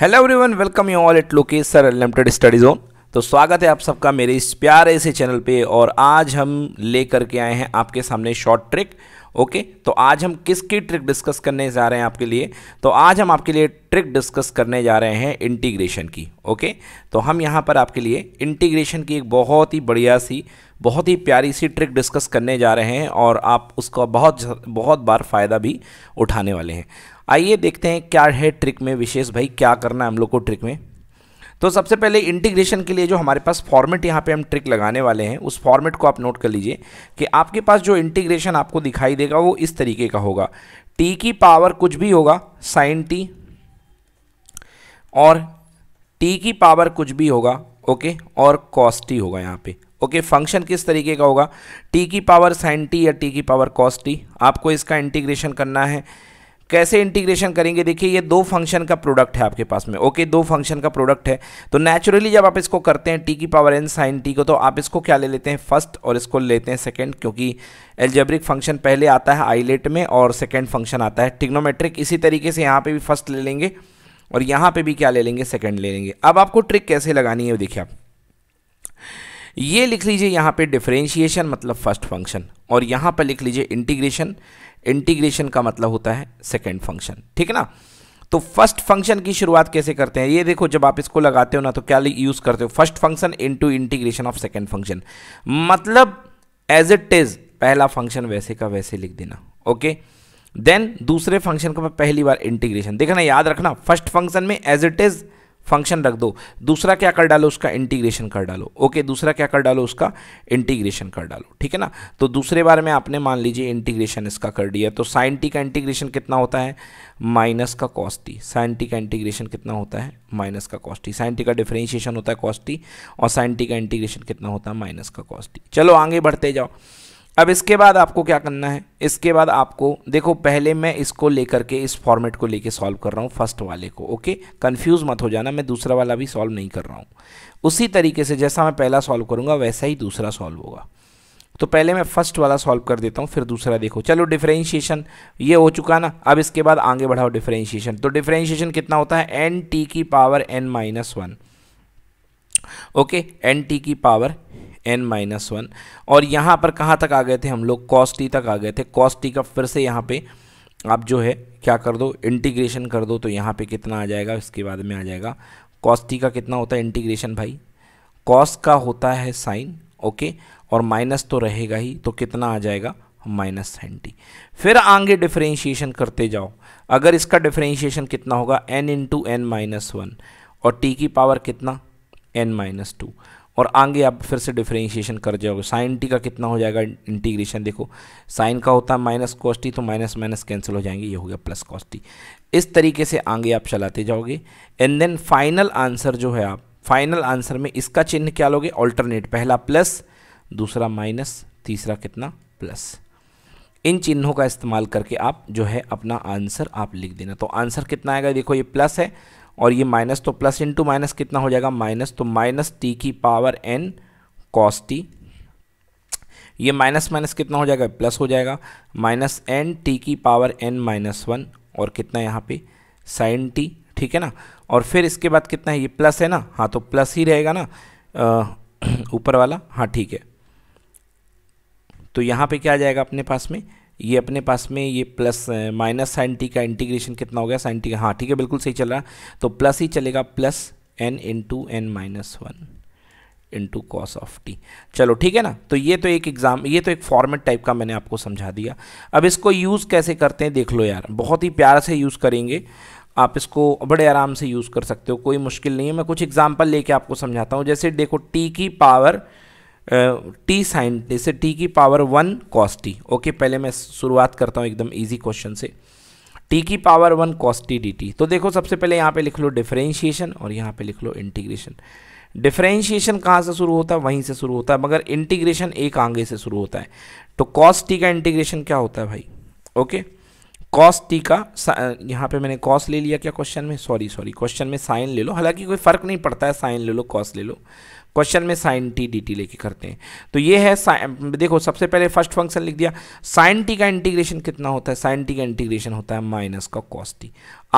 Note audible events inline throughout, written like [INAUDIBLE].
Hello everyone welcome you all it Lokesh sir unlimited study zone तो स्वागत है आप सबका मेरे इस प्यारे से चैनल पे और आज हम ले करके आए हैं आपके सामने शॉर्ट ट्रिक ओके तो आज हम किसकी ट्रिक डिस्कस करने जा रहे हैं आपके लिए तो आज हम आपके लिए ट्रिक डिस्कस करने जा रहे हैं इंटीग्रेशन की ओके तो हम यहाँ पर आपके लिए इंटीग्रेशन की एक बहुत ही बढ़िया सी बहुत ही प्यारी सी ट्रिक डिस्कस करने जा रहे हैं और आप उसका बहुत बहुत बार फ़ायदा भी उठाने वाले हैं आइए देखते हैं क्या है ट्रिक में विशेष भाई क्या करना है हम लोग को ट्रिक में तो सबसे पहले इंटीग्रेशन के लिए जो हमारे पास फॉर्मेट यहाँ पे हम ट्रिक लगाने वाले हैं उस फॉर्मेट को आप नोट कर लीजिए कि आपके पास जो इंटीग्रेशन आपको दिखाई देगा वो इस तरीके का होगा टी की पावर कुछ भी होगा साइन टी और टी की पावर कुछ भी होगा ओके और कॉस टी होगा यहाँ पे ओके फंक्शन किस तरीके का होगा टी की पावर साइन टी या टी की पावर कॉस टी आपको इसका इंटीग्रेशन करना है कैसे इंटीग्रेशन करेंगे देखिए ये दो फंक्शन का प्रोडक्ट है आपके पास में ओके दो फंक्शन का प्रोडक्ट है तो नेचुरली जब आप इसको करते हैं टी की पावर एन साइन टी को तो आप इसको क्या ले लेते हैं फर्स्ट और इसको लेते हैं सेकेंड क्योंकि एल्जेब्रिक फंक्शन पहले आता है आईलेट में और सेकेंड फंक्शन आता है टिग्नोमेट्रिक इसी तरीके से यहाँ पर भी फर्स्ट ले लेंगे और यहाँ पर भी क्या ले लेंगे सेकेंड ले लेंगे अब आपको ट्रिक कैसे लगानी है देखिए आप ये लिख लीजिए यहाँ पे डिफ्रेंशिएशन मतलब फर्स्ट फंक्शन और यहाँ पर लिख लीजिए इंटीग्रेशन इंटीग्रेशन का मतलब होता है सेकेंड फंक्शन ठीक है ना तो फर्स्ट फंक्शन की शुरुआत कैसे करते हैं ये देखो जब आप इसको लगाते हो ना तो क्या यूज करते हो first function into integration of second function मतलब एज इट इज पहला फंक्शन वैसे का वैसे लिख देना ओके देन दूसरे फंक्शन का पहली बार इंटीग्रेशन देखना याद रखना फर्स्ट फंक्शन में एज इट इज फंक्शन रख दो दूसरा क्या कर डालो उसका इंटीग्रेशन कर डालो ओके दूसरा क्या कर डालो उसका इंटीग्रेशन कर डालो ठीक है ना तो दूसरे बार में आपने मान लीजिए इंटीग्रेशन इसका कर दिया तो साइन टी का इंटीग्रेशन कितना होता है माइनस का कॉस्टी साइन टी का इंटीग्रेशन कितना होता है माइनस का कॉस्टी साइन टी का डिफ्रेंशिएशन होता है कॉस्टी और साइन टी का इंटीग्रेशन कितना होता है माइनस का कॉस्टी चलो आगे बढ़ते जाओ अब इसके बाद आपको क्या करना है इसके बाद आपको देखो पहले मैं इसको लेकर के इस फॉर्मेट को लेके सॉल्व कर रहा हूँ फर्स्ट वाले को ओके कंफ्यूज मत हो जाना मैं दूसरा वाला भी सॉल्व नहीं कर रहा हूँ उसी तरीके से जैसा मैं पहला सॉल्व करूँगा वैसा ही दूसरा सॉल्व होगा तो पहले मैं फर्स्ट वाला सॉल्व कर देता हूँ फिर दूसरा देखो चलो डिफ्रेंशिएशन ये हो चुका ना अब इसके बाद आगे बढ़ाओ डिफ्रेंशिएशन तो डिफ्रेंशिएशन कितना होता है एन टी की power n minus one okay n t की पावर एन माइनस वन और यहाँ पर कहाँ तक आ गए थे हम लोग कॉस टी तक आ गए थे कॉस टी का फिर से यहाँ पे आप जो है क्या कर दो इंटीग्रेशन कर दो तो यहाँ पे कितना आ जाएगा इसके बाद में आ जाएगा कॉस टी का कितना होता है इंटीग्रेशन भाई कॉस का होता है साइन ओके और माइनस तो रहेगा ही तो कितना आ जाएगा माइनस साइन टी फिर आगे डिफ्रेंशिएशन करते जाओ अगर इसका डिफ्रेंशिएशन कितना होगा n into n minus one और टी की पावर कितना एन माइनस टू और आगे आप फिर से डिफ्रेंशिएशन कर जाओगे साइन टी का कितना हो जाएगा इंटीग्रेशन देखो साइन का होता है माइनस कॉस्टी तो माइनस माइनस कैंसिल हो जाएंगे ये हो गया प्लस कॉस्टी इस तरीके से आगे आप चलाते जाओगे एंड देन फाइनल आंसर जो है आप फाइनल आंसर में इसका चिन्ह क्या लोगे ऑल्टरनेट पहला प्लस दूसरा माइनस तीसरा कितना प्लस इन चिन्हों का इस्तेमाल करके आप जो है अपना आंसर आप लिख देना तो आंसर कितना आएगा देखो ये प्लस है और ये माइनस तो प्लस इंटू माइनस कितना हो जाएगा माइनस तो माइनस टी की पावर एन कॉस टी ये माइनस माइनस कितना हो जाएगा प्लस हो जाएगा माइनस एन टी की पावर एन माइनस वन और कितना यहाँ पे साइन टी ठीक है ना और फिर इसके बाद कितना है ये प्लस है ना हाँ तो प्लस ही रहेगा ना [CLEARS THROAT] ऊपर वाला हाँ ठीक है तो यहाँ पे क्या आ जाएगा अपने पास में ये अपने पास में ये प्लस माइनस साइन टी का इंटीग्रेशन कितना हो गया साइन टी का हाँ ठीक है बिल्कुल सही चल रहा है तो प्लस ही चलेगा plus n into n minus one into cos of t चलो ठीक है ना तो ये तो एक एग्जाम ये तो एक फॉर्मेट टाइप का मैंने आपको समझा दिया अब इसको यूज़ कैसे करते हैं देख लो यार बहुत ही प्यार से यूज़ करेंगे आप इसको बड़े आराम से यूज़ कर सकते हो कोई मुश्किल नहीं है मैं कुछ एग्जाम्पल लेके आपको समझाता हूँ जैसे देखो टी की पावर टी साइन जैसे टी की power one cos t okay पहले मैं शुरुआत करता हूँ एकदम ईजी क्वेश्चन से टी की power one cos t d t तो देखो सबसे पहले यहाँ पे लिख लो डिफ्रेंशिएशन और यहाँ पे लिख लो इंटीग्रेशन डिफ्रेंशिएशन कहाँ से शुरू होता है वहीं से शुरू होता है मगर इंटीग्रेशन एक आगे से शुरू होता है तो कॉस टी का इंटीग्रेशन क्या होता है भाई ओके okay? कॉस टी का यहाँ पे मैंने कॉस ले लिया क्या क्वेश्चन में सॉरी सॉरी क्वेश्चन में साइन ले लो हालांकि कोई फ़र्क नहीं पड़ता है साइन ले लो कॉस ले लो क्वेश्चन में साइन टी डी टी लेके करते हैं तो ये है देखो सबसे पहले फर्स्ट फंक्शन लिख दिया साइन टी का इंटीग्रेशन कितना होता है साइन टी का इंटीग्रेशन होता है माइनस का कॉस टी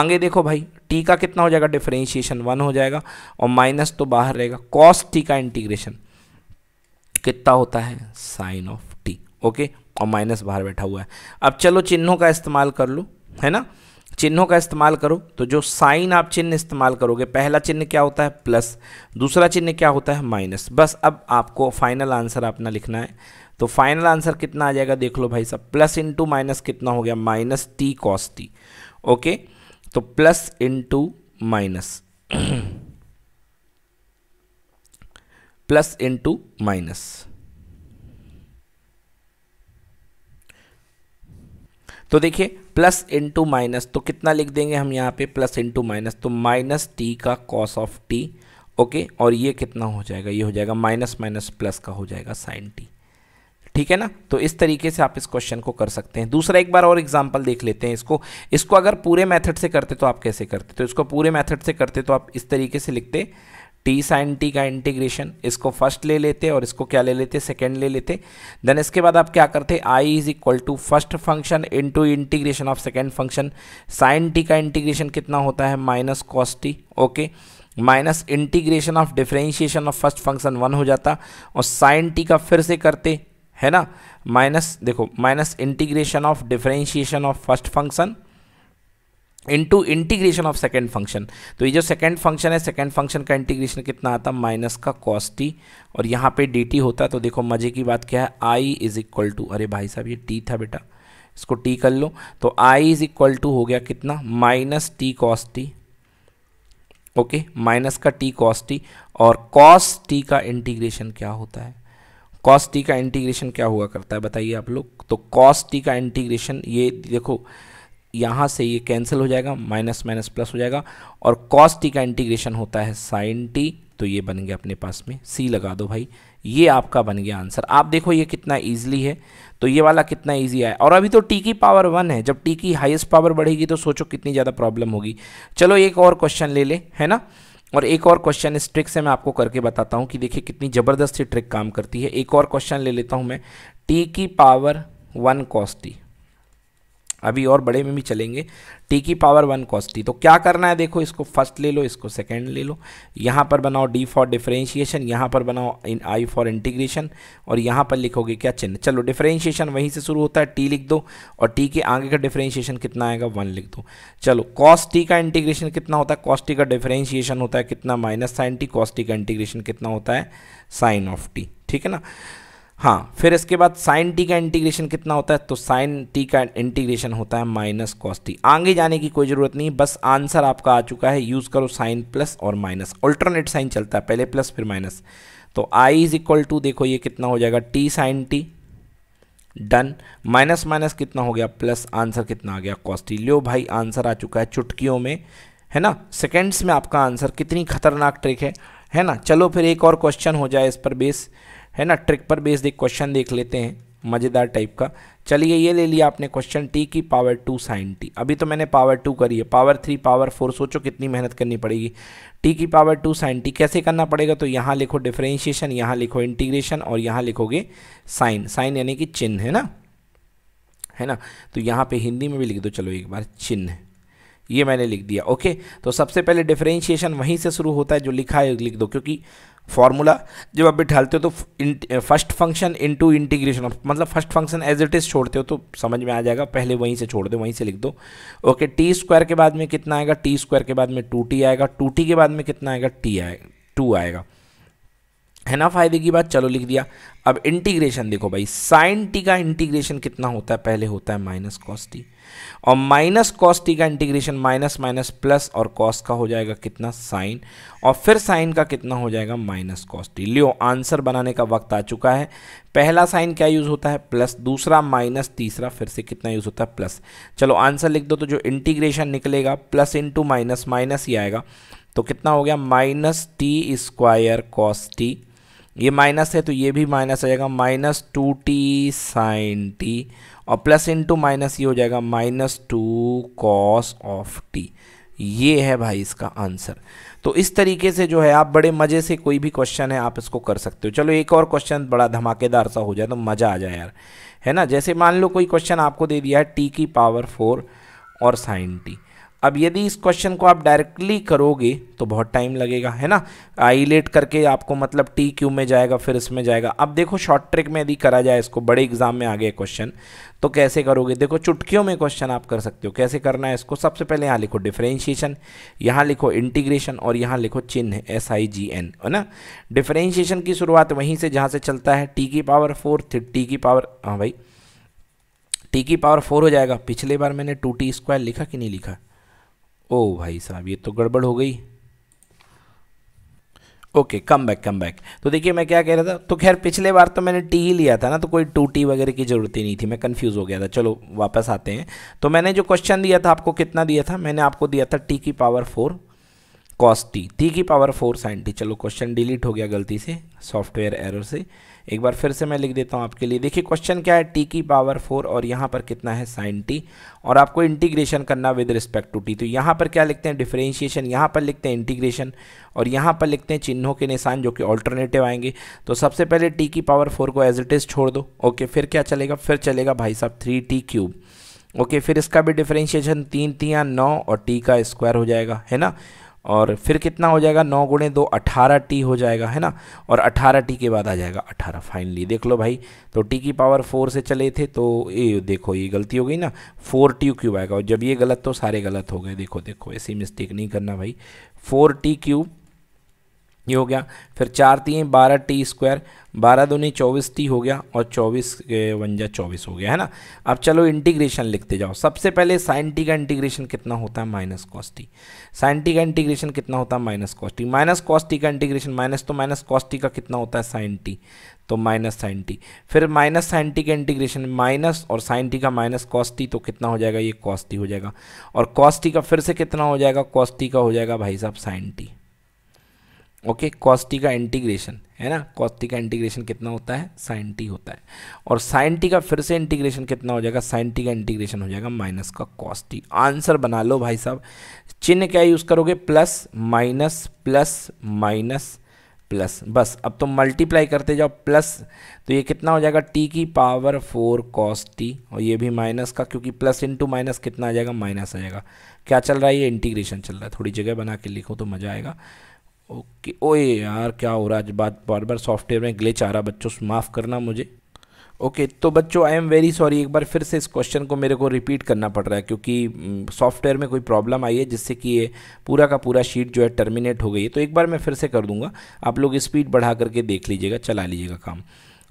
आगे देखो भाई टी का कितना हो जाएगा डिफ्रेंशिएशन वन हो जाएगा और माइनस तो बाहर रहेगा कॉस टी का इंटीग्रेशन कितना होता है साइन ऑफ टी ओके और माइनस बाहर बैठा हुआ है अब चलो चिन्हों का इस्तेमाल कर लो है ना चिन्हों का इस्तेमाल करो तो जो साइन आप चिन्ह इस्तेमाल करोगे पहला चिन्ह क्या होता है प्लस दूसरा चिन्ह क्या होता है माइनस बस अब आपको फाइनल आंसर अपना लिखना है तो फाइनल आंसर कितना आ जाएगा देख लो भाई साहब प्लस इंटू माइनस कितना हो गया minus t cos t okay तो plus into minus plus into minus तो देखिए प्लस इंटू माइनस तो कितना लिख देंगे हम यहाँ पे प्लस इंटू माइनस तो माइनस टी का कॉस ऑफ टी ओके और ये कितना हो जाएगा ये हो जाएगा माइनस माइनस प्लस का हो जाएगा साइन टी ठीक है ना तो इस तरीके से आप इस क्वेश्चन को कर सकते हैं दूसरा एक बार और एग्जाम्पल देख लेते हैं इसको इसको अगर पूरे मैथड से करते तो आप कैसे करते तो इसको पूरे मैथड से करते तो आप इस तरीके से लिखते टी साइन टी का इंटीग्रेशन इसको फर्स्ट ले लेते और इसको क्या ले लेते सेकेंड ले लेते देन इसके बाद आप क्या करते I is equal to first function into integration of second function sine t का इंटीग्रेशन कितना होता है minus cos t okay minus integration of differentiation of first function one हो जाता और साइन टी का फिर से करते है ना माइनस देखो minus integration of differentiation of first function into integration of second function तो ये जो सेकेंड फंक्शन है सेकेंड फंक्शन का इंटीग्रेशन कितना आता माइनस का कॉस टी और यहाँ पे डी टी होता तो देखो मजे की बात क्या है आई इज इक्वल टू अरे भाई साहब ये टी था बेटा इसको टी कर लो तो आई इज इक्वल टू हो गया कितना minus t cos t okay minus का टी कॉस टी और कॉस टी का इंटीग्रेशन क्या होता है कॉस टी का इंटीग्रेशन क्या हुआ करता है बताइए आप लोग तो कॉस टी का इंटीग्रेशन ये देखो यहाँ से ये कैंसिल हो जाएगा माइनस माइनस प्लस हो जाएगा और कॉस टी का इंटीग्रेशन होता है साइन टी तो ये बन गया अपने पास में सी लगा दो भाई ये आपका बन गया आंसर आप देखो ये कितना ईजिली है तो ये वाला कितना ईजी है और अभी तो टी की पावर वन है जब टी की हाइस्ट पावर बढ़ेगी तो सोचो कितनी ज़्यादा प्रॉब्लम होगी चलो एक और क्वेश्चन ले ले है ना और एक और क्वेश्चन इस ट्रिक से मैं आपको करके बताता हूँ कि देखिए कितनी ज़बरदस्ती ट्रिक काम करती है एक और क्वेश्चन ले लेता हूँ मैं टी की पावर वन कॉस टी अभी और बड़े में भी चलेंगे टी की पावर वन कॉस टी तो क्या करना है देखो इसको फर्स्ट ले लो इसको सेकंड ले लो यहाँ पर बनाओ डी फॉर डिफरेंशिएशन यहाँ पर बनाओ इन आई फॉर इंटीग्रेशन और यहाँ पर लिखोगे क्या चिन्ह चलो डिफरेंशिएशन वहीं से शुरू होता है टी लिख दो और टी के आगे का डिफरेंशिएशन कितना आएगा वन लिख दो चलो कॉस टी का इंटीग्रेशन कितना होता है कॉस्टी का डिफरेंशिएशन होता है कितना माइनस साइन टी कॉस्टी का इंटीग्रेशन कितना होता है साइन ऑफ टी ठीक है ना हाँ फिर इसके बाद साइन टी का इंटीग्रेशन कितना होता है तो साइन टी का इंटीग्रेशन होता है माइनस कॉस टी आगे जाने की कोई ज़रूरत नहीं बस आंसर आपका आ चुका है यूज़ करो साइन प्लस और माइनस अल्टरनेट साइन चलता है पहले प्लस फिर माइनस तो आई इज इक्वल टू देखो ये कितना हो जाएगा t sine t done minus minus कितना हो गया प्लस आंसर कितना आ गया कॉस्टी लियो भाई आंसर आ चुका है चुटकियों में है ना सेकेंड्स में आपका आंसर कितनी खतरनाक ट्रिक है है ना चलो फिर एक और क्वेश्चन हो जाए इस पर बेस है ना ट्रिक पर बेस्ड एक क्वेश्चन देख लेते हैं मज़ेदार टाइप का चलिए ये ले लिया आपने क्वेश्चन टी की पावर टू साइन टी अभी तो मैंने पावर टू करी है पावर थ्री पावर फोर सोचो कितनी मेहनत करनी पड़ेगी टी की पावर टू साइन टी कैसे करना पड़ेगा तो यहाँ लिखो डिफ्रेंशिएशन यहाँ लिखो इंटीग्रेशन और यहाँ लिखोगे साइन साइन यानी कि चिन्ह है ना है ना तो यहाँ पे हिंदी में भी लिख दो चलो एक बार चिन्ह ये मैंने लिख दिया ओके तो सबसे पहले डिफ्रेंशिएशन वहीं से शुरू होता है जो लिखा है लिख दो क्योंकि फॉर्मूला जब आप बिठालते हो तो first function into integration of मतलब first function as it is छोड़ते हो तो समझ में आ जाएगा पहले वहीं से छोड़ दो वहीं से लिख दो ओके टी स्क्वायर के बाद में कितना आएगा टी स्क्वायर के बाद में टू टी आएगा टू टी के बाद में कितना आएगा टी आएगा टू आएगा है ना फायदे की बात चलो लिख दिया अब इंटीग्रेशन देखो भाई साइन टी का इंटीग्रेशन कितना होता है पहले होता है माइनस कॉस टी और माइनस कॉस टी का इंटीग्रेशन माइनस माइनस प्लस और कॉस का हो जाएगा कितना साइन और फिर साइन का कितना हो जाएगा माइनस कॉस टी लियो आंसर बनाने का वक्त आ चुका है पहला साइन क्या यूज़ होता है प्लस दूसरा माइनस तीसरा फिर से कितना यूज़ होता है प्लस चलो आंसर लिख दो तो जो इंटीग्रेशन निकलेगा प्लस इंटू माइनस माइनस ही आएगा तो कितना हो गया minus t square cos t ये माइनस है तो ये भी माइनस हो जाएगा minus two t sine t और प्लस इंटू माइनस ये हो जाएगा minus two cos of t ये है भाई इसका आंसर तो इस तरीके से जो है आप बड़े मज़े से कोई भी क्वेश्चन है आप इसको कर सकते हो चलो एक और क्वेश्चन बड़ा धमाकेदार सा हो जाए तो मज़ा आ जाए यार है ना जैसे मान लो कोई क्वेश्चन आपको दे दिया है टी की पावर फोर और साइन टी अब यदि इस क्वेश्चन को आप डायरेक्टली करोगे तो बहुत टाइम लगेगा है ना आई लेट करके आपको मतलब टी क्यू में जाएगा फिर इसमें जाएगा अब देखो शॉर्ट ट्रिक में यदि करा जाए इसको बड़े एग्जाम में आ गए क्वेश्चन तो कैसे करोगे देखो चुटकियों में क्वेश्चन आप कर सकते हो कैसे करना है इसको सबसे पहले यहाँ लिखो डिफ्रेंशिएशन यहाँ लिखो इंटीग्रेशन और यहाँ लिखो चिन्ह एस आई जी एन है ना डिफ्रेंशिएशन की शुरुआत वहीं से जहाँ से चलता है टी की पावर फोर थी टी की पावर हाँ भाई टी की पावर फोर हो जाएगा पिछले बार मैंने टू टी स्क्वायर लिखा कि नहीं लिखा ओ भाई साहब ये तो गड़बड़ हो गई okay come back come back तो देखिए मैं क्या कह रहा था तो खैर पिछले बार तो मैंने टी ही लिया था ना तो कोई टू टी वगैरह की ज़रूरत ही नहीं थी मैं कंफ्यूज हो गया था चलो वापस आते हैं तो मैंने जो क्वेश्चन दिया था आपको कितना दिया था मैंने आपको दिया था टी की power four cos t t की पावर फोर साइन टी चलो क्वेश्चन डिलीट हो गया गलती से सॉफ्टवेयर एरर से एक बार फिर से मैं लिख देता हूँ आपके लिए देखिए क्वेश्चन क्या है टी की पावर फोर और यहाँ पर कितना है साइन टी और आपको इंटीग्रेशन करना विद रिस्पेक्ट टू टी तो यहाँ पर क्या लिखते हैं डिफ्रेंशिएशन यहाँ पर लिखते हैं इंटीग्रेशन और यहाँ पर लिखते हैं चिन्हों के निशान जो कि ऑल्टरनेटिव आएंगे तो सबसे पहले टी की पावर फोर को एज इट इज़ छोड़ दो ओके फिर क्या चलेगा फिर चलेगा भाई साहब थ्री टी क्यूब ओके फिर इसका भी डिफरेंशिएशन तीन तियाँ नौ और टी का स्क्वायर हो जाएगा है ना और फिर कितना हो जाएगा नौ गुणे दो अठारह टी हो जाएगा है ना और अठारह टी के बाद आ जाएगा अठारह फाइनली देख लो भाई तो टी की पावर फोर से चले थे तो ये देखो ये गलती हो गई ना फोर टी क्यूब आएगा और जब ये गलत तो सारे गलत हो गए देखो देखो ऐसी मिस्टेक नहीं करना भाई फोर टी क्यूब ये हो गया फिर चार तीन बारह टी स्क्वायर बारह दूनी चौबीस टी हो गया और चौबीस वंजा चौबीस हो गया है ना अब चलो इंटीग्रेशन लिखते जाओ सबसे पहले साइन टी का इंटीग्रेशन कितना होता है माइनस कॉस्टी साइन टी का इंटीग्रेशन कितना होता है माइनस कॉस्टी माइनस कॉस्टी का इंटीग्रेशन माइनस तो माइनस कॉस्टी का कितना होता है साइन टी तो माइनस साइन टी फिर माइनस साइन टी का इंटीग्रेशन माइनस और साइन टी का माइनस कॉस्टी तो कितना हो जाएगा ये कॉस्टी हो जाएगा और कॉस्टी का फिर से कितना हो जाएगा कॉस्टी का हो जाएगा भाई साहब साइन टी ओके कॉस्टी का इंटीग्रेशन है ना कॉस्टी का इंटीग्रेशन कितना होता है साइन टी होता है और साइन टी का फिर से इंटीग्रेशन कितना हो जाएगा साइन टी का इंटीग्रेशन हो जाएगा माइनस का कॉस्टी आंसर बना लो भाई साहब चिन्ह क्या यूज़ करोगे plus minus plus minus plus बस अब तो मल्टीप्लाई करते जाओ प्लस तो ये कितना हो जाएगा टी की पावर फोर कॉस टी और ये भी माइनस का क्योंकि प्लस इंटू माइनस कितना आ जाएगा माइनस आ जाएगा क्या चल रहा है ये इंटीग्रेशन चल रहा है थोड़ी जगह बना के लिखो तो मज़ा आएगा ओके ओए यार क्या हो रहा है आज बात बार बार सॉफ्टवेयर में ग्लिच आ रहा बच्चों माफ़ करना मुझे ओके okay, तो बच्चों आई एम वेरी सॉरी एक बार फिर से इस क्वेश्चन को मेरे को रिपीट करना पड़ रहा है क्योंकि सॉफ्टवेयर में कोई प्रॉब्लम आई है जिससे कि ये पूरा का पूरा शीट जो है टर्मिनेट हो गई है तो एक बार मैं फिर से कर दूंगा आप लोग स्पीड बढ़ा करके देख लीजिएगा चला लीजिएगा काम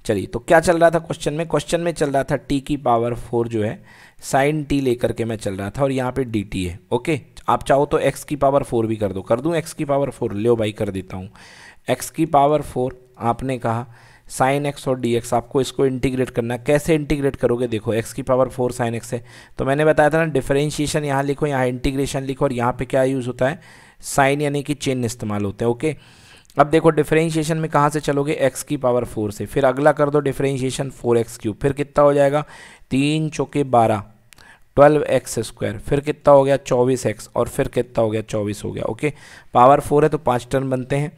चलिए तो क्या चल रहा था क्वेश्चन में क्वेश्चन में चल रहा था टी की पावर फोर जो है साइन टी लेकर के मैं चल रहा था और यहाँ पर डी टी है ओके आप चाहो तो एक्स की पावर फोर भी कर दो कर दूँ एक्स की पावर फोर लो भाई कर देता हूँ एक्स की पावर फोर आपने कहा साइन एक्स और डी एक्स आपको इसको इंटीग्रेट करना कैसे इंटीग्रेट करोगे देखो एक्स की पावर फोर साइन एक्स है तो मैंने बताया था ना डिफरेंशिएशन यहाँ लिखो यहाँ इंटीग्रेशन लिखो और यहाँ पे क्या यूज़ होता है साइन यानी कि चेन इस्तेमाल होता है ओके अब देखो डिफरेंशिएशन में कहाँ से चलोगे एक्स की पावर फोर से फिर अगला कर दो डिफरेंशिएशन फोर एक्स क्यूब फिर कितना हो जाएगा तीन चौके बारह ट्वेल्व एक्स स्क्वायर फिर कितना हो गया चौबीस एक्स और फिर कितना हो गया चौबीस हो गया ओके पावर फोर है तो पाँच टर्न बनते हैं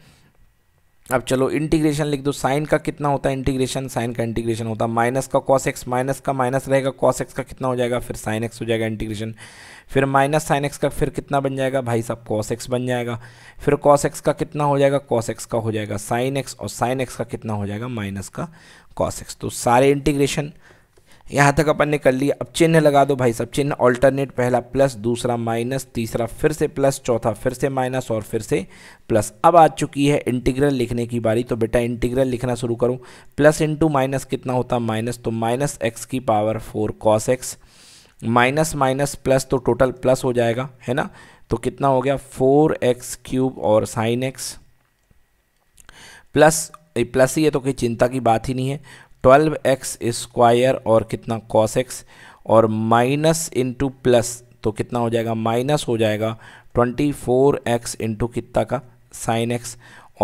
अब चलो इंटीग्रेशन लिख दो साइन का कितना होता है इंटीग्रेशन साइन का इंटीग्रेशन होता है माइनस का कॉस एक्स माइनस का माइनस रहेगा कॉस एक्स का कितना हो जाएगा फिर साइन एक्स हो जाएगा इंटीग्रेशन फिर माइनस साइन एक्स का फिर कितना बन जाएगा भाई साहब कॉस एक्स बन जाएगा फिर कॉस एक्स का कितना हो जाएगा कॉस एक्स का हो जाएगा साइन एक्स और साइन एक्स का कितना हो जाएगा माइनस का कॉस एक्स तो सारे इंटीग्रेशन यहाँ तक अपन ने कर लिया अब चिन्ह लगा दो भाई साहब चिन्ह ऑल्टरनेट पहला प्लस दूसरा माइनस तीसरा फिर से प्लस चौथा फिर से माइनस और फिर से प्लस अब आ चुकी है इंटीग्रल लिखने की बारी तो बेटा इंटीग्रल लिखना शुरू करूँ प्लस इंटू माइनस कितना होता माइनस तो माइनस एक्स की power four cos x minus minus plus तो टोटल प्लस हो जाएगा है ना तो कितना हो गया फोर एक्स क्यूब और साइन एक्स प्लस प्लस ही है तो कोई चिंता की बात ही नहीं है ट्वेल्व एक्स स्क्वायर और कितना कॉस एक्स और माइनस इंटू प्लस तो कितना हो जाएगा माइनस हो जाएगा ट्वेंटी फोर एक्स इंटू कितना का साइन एक्स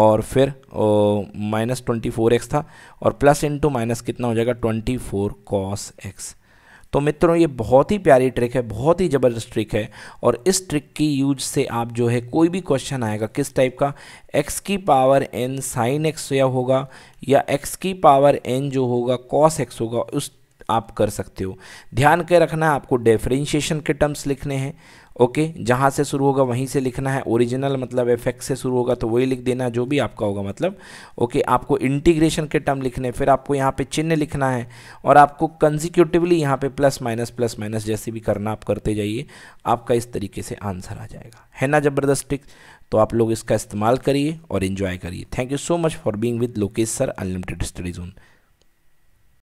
और फिर माइनस ट्वेंटी फोर एक्स था और प्लस इंटू माइनस कितना हो जाएगा ट्वेंटी फोर कॉस एक्स तो मित्रों ये बहुत ही प्यारी ट्रिक है बहुत ही ज़बरदस्त ट्रिक है और इस ट्रिक की यूज से आप जो है कोई भी क्वेश्चन आएगा किस टाइप का एक्स की पावर एन साइन एक्स या होगा या एक्स की पावर एन जो होगा कॉस एक्स होगा उस आप कर सकते हो ध्यान के रखना आपको डिफ्रेंशिएशन के टर्म्स लिखने हैं ओके जहाँ से शुरू होगा वहीं से लिखना है ओरिजिनल मतलब एफेक्ट से शुरू होगा तो वही लिख देना जो भी आपका होगा मतलब ओके आपको इंटीग्रेशन के टर्म लिखने फिर आपको यहाँ पे चिन्ह लिखना है और आपको कंजिक्यूटिवली यहाँ पे प्लस माइनस प्लस माइनस जैसे भी करना आप करते जाइए आपका इस तरीके से आंसर आ जाएगा है ना ज़बरदस्त ट्रिक तो आप लोग इसका इस्तेमाल करिए और इन्जॉय करिए thank you so much for being with Lokesh sir unlimited study zone